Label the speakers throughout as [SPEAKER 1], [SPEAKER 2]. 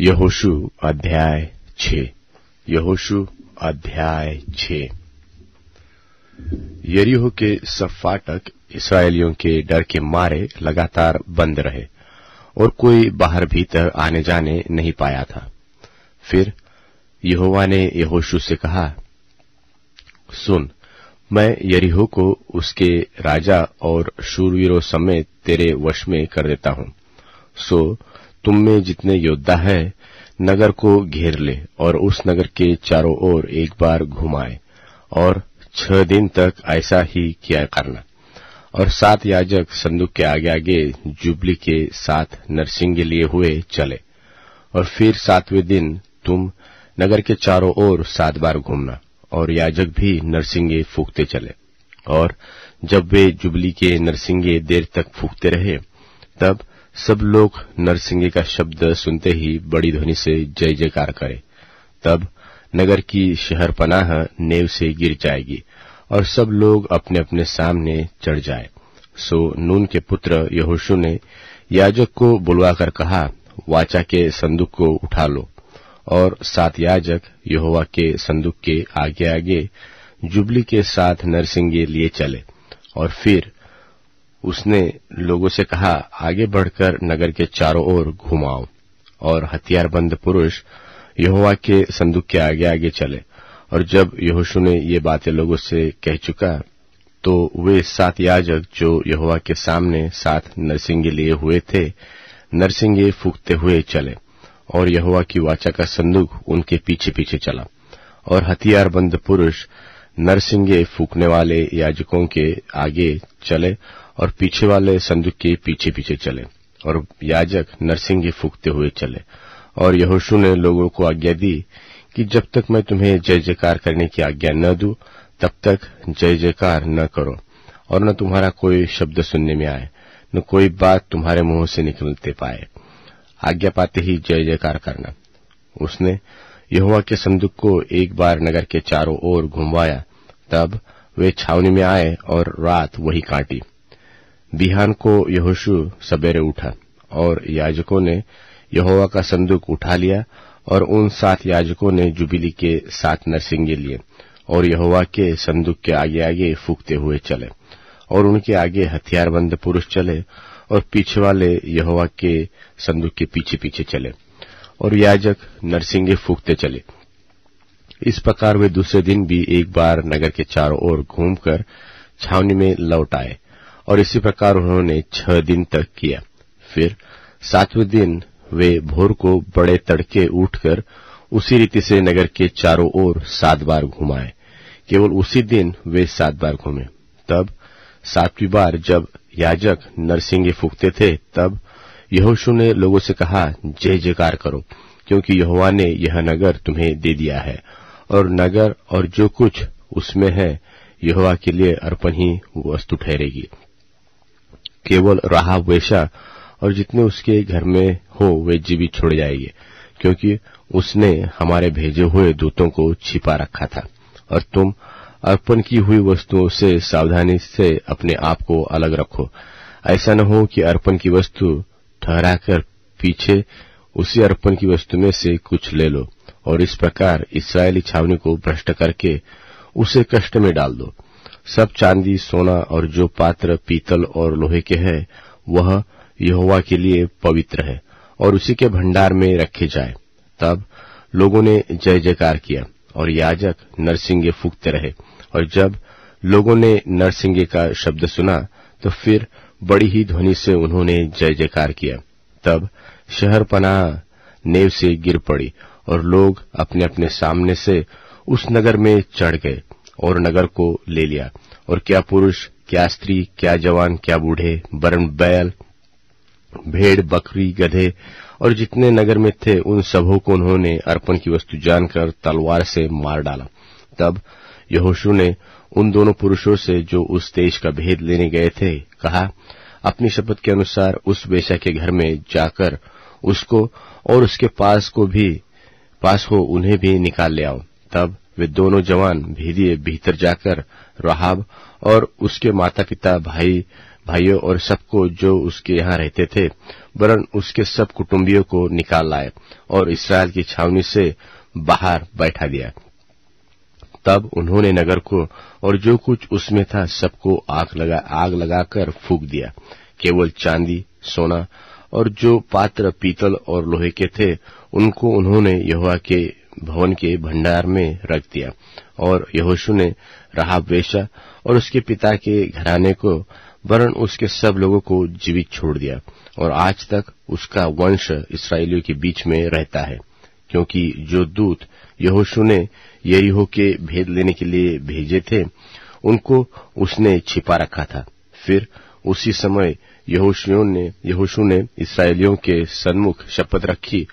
[SPEAKER 1] यहोशु अध्याय छ यहोशु अध्याय छ यरीहो के सब फाटक इसराइलियों के डर के मारे लगातार बंद रहे और कोई बाहर भीतर आने जाने नहीं पाया था फिर यहोवा ने यहोशु से कहा सुन मैं यरीहो को उसके राजा और शूरवीरों समेत तेरे वश में कर देता हूं सो so, तुम में जितने योद्धा हैं नगर को घेर ले और उस नगर के चारों ओर एक बार घुमाए और छह दिन तक ऐसा ही किया करना और सात याजक संदूक के आगे आगे जुबली के साथ नरसिंह लिए हुए चले और फिर सातवें दिन तुम नगर के चारों ओर सात बार घूमना और याजक भी नरसिंगे फूकते चले और जब वे जुबली के नरसिंगे देर तक फूकते रहे तब सब लोग नरसिंह का शब्द सुनते ही बड़ी ध्वनि से जय जयकार करे तब नगर की शहर पनाह नेव से गिर जाएगी और सब लोग अपने अपने सामने चढ़ जाए सो नून के पुत्र यहोशु ने याजक को बुलवाकर कहा वाचा के संदूक को उठा लो और सात याजक यहोवा के संदूक के आगे आगे जुबली के साथ नरसिंगे लिए चले और फिर उसने लोगों से कहा आगे बढ़कर नगर के चारों ओर घुमाओ और हथियारबंद पुरुष यहोवा के संदूक के आगे आगे चले और जब यहोशु ने ये बातें लोगों से कह चुका तो वे सात याजक जो यहोवा के सामने सात नरसिंगे लिए हुए थे नरसिंगे फूकते हुए चले और यहोवा की वाचा का संदूक उनके पीछे पीछे चला और हथियारबंद पुरुष नरसिंगे फूकने वाले याजकों के आगे चले और पीछे वाले संदूक के पीछे पीछे चले और याजक नरसिंगे फूकते हुए चले और यहोशु ने लोगों को आज्ञा दी कि जब तक मैं तुम्हें जय जयकार करने की आज्ञा न दू तब तक जय जयकार न करो और न तुम्हारा कोई शब्द सुनने में आए न कोई बात तुम्हारे मुंह से निकलते पाए आज्ञा पाते ही जय जयकार करना उसने यहुआ के संदूक को एक बार नगर के चारों ओर घुमवाया तब वे छावनी में आए और रात वही काटी बिहान को यहोशु सवेरे उठा और याजकों ने यहोवा का संदूक उठा लिया और उन सात याजकों ने जुबिली के सात नरसिंगे लिए और यहोवा के संदूक के आगे आगे फूकते हुए चले और उनके आगे हथियारबंद पुरुष चले और पीछे वाले यहोवा के संदूक के पीछे पीछे चले और याजक नरसिंगे फूकते चले इस प्रकार वे दूसरे दिन भी एक बार नगर के चारों ओर घूमकर छावनी में लौट आए और इसी प्रकार उन्होंने छह दिन तक किया फिर सातवें दिन वे भोर को बड़े तड़के उठकर उसी रीति से नगर के चारों ओर सात बार घुमाए केवल उसी दिन वे सात बार घूमे तब सातवीं बार जब याजक नरसिंह फूकते थे तब यहोशु ने लोगों से कहा जय जयकार करो क्योंकि यहोवा ने यह नगर तुम्हें दे दिया है और नगर और जो कुछ उसमें है यहोवा के लिए अर्पण ही वस्तु ठहरेगी केवल राह वेशा और जितने उसके घर में हो वे जीवित छोड़ जाएंगे क्योंकि उसने हमारे भेजे हुए दूतों को छिपा रखा था और तुम अर्पण की हुई वस्तुओं से सावधानी से अपने आप को अलग रखो ऐसा न हो कि अर्पण की वस्तु ठहराकर पीछे उसी अर्पण की वस्तु में से कुछ ले लो और इस प्रकार इसराइली छावनी को भ्रष्ट करके उसे कष्ट में डाल दो सब चांदी सोना और जो पात्र पीतल और लोहे के हैं वह यहोवा के लिए पवित्र है और उसी के भंडार में रखे जाए तब लोगों ने जय जयकार किया और याजक नरसिंगे फूकते रहे और जब लोगों ने नरसिंगे का शब्द सुना तो फिर बड़ी ही ध्वनि से उन्होंने जय जयकार किया तब शहर पना नेव से गिर पड़ी और लोग अपने अपने सामने से उस नगर में चढ़ गए और नगर को ले लिया और क्या पुरुष क्या स्त्री क्या जवान क्या बूढ़े बरन बैल भेड़ बकरी गधे और जितने नगर में थे उन सबों को उन्होंने अर्पण की वस्तु जानकर तलवार से मार डाला तब यहोशू ने उन दोनों पुरुषों से जो उस देश का भेद लेने गए थे कहा अपनी शपथ के अनुसार उस वेशा के घर में जाकर उसको और उसके पास को भी पास हो उन्हें भी निकाल ले आओ तब वे दोनों जवान भेदिये भीतर जाकर राहब और उसके माता पिता भाई भाइयों और सबको जो उसके यहाँ रहते थे वरन उसके सब कुटुंबियों को निकाल लाए और इसराइल की छावनी से बाहर बैठा दिया तब उन्होंने नगर को और जो कुछ उसमें था सबको आग लगा आग लगाकर फूक दिया केवल चांदी सोना और जो पात्र पीतल और लोहे के थे उनको उन्होंने यहोवा के भवन के भंडार में रख दिया और यहोशु ने राहब वेशा और उसके पिता के घराने को वरण उसके सब लोगों को जीवित छोड़ दिया और आज तक उसका वंश इसराइलियों के बीच में रहता है क्योंकि जो दूत यहोशु ने यरीहो के भेद लेने के लिए भेजे थे उनको उसने छिपा रखा था फिर उसी समय ने यहोशु ने इसराइलियों के सन्मुख शपथ रखी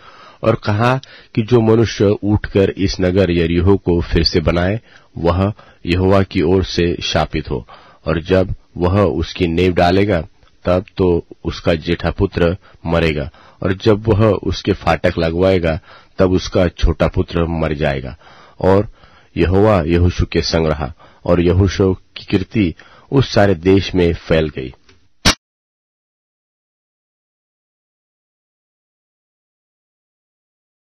[SPEAKER 1] और कहा कि जो मनुष्य उठकर इस नगर यरीहो को फिर से बनाए वह यहोवा की ओर से शापित हो और जब वह उसकी नेव डालेगा तब तो उसका जेठा पुत्र मरेगा और जब वह उसके फाटक लगवाएगा तब उसका छोटा पुत्र मर जाएगा और यहोवा यहोशु के संग रहा और यहोशु की कीर्ति उस सारे देश में फैल गई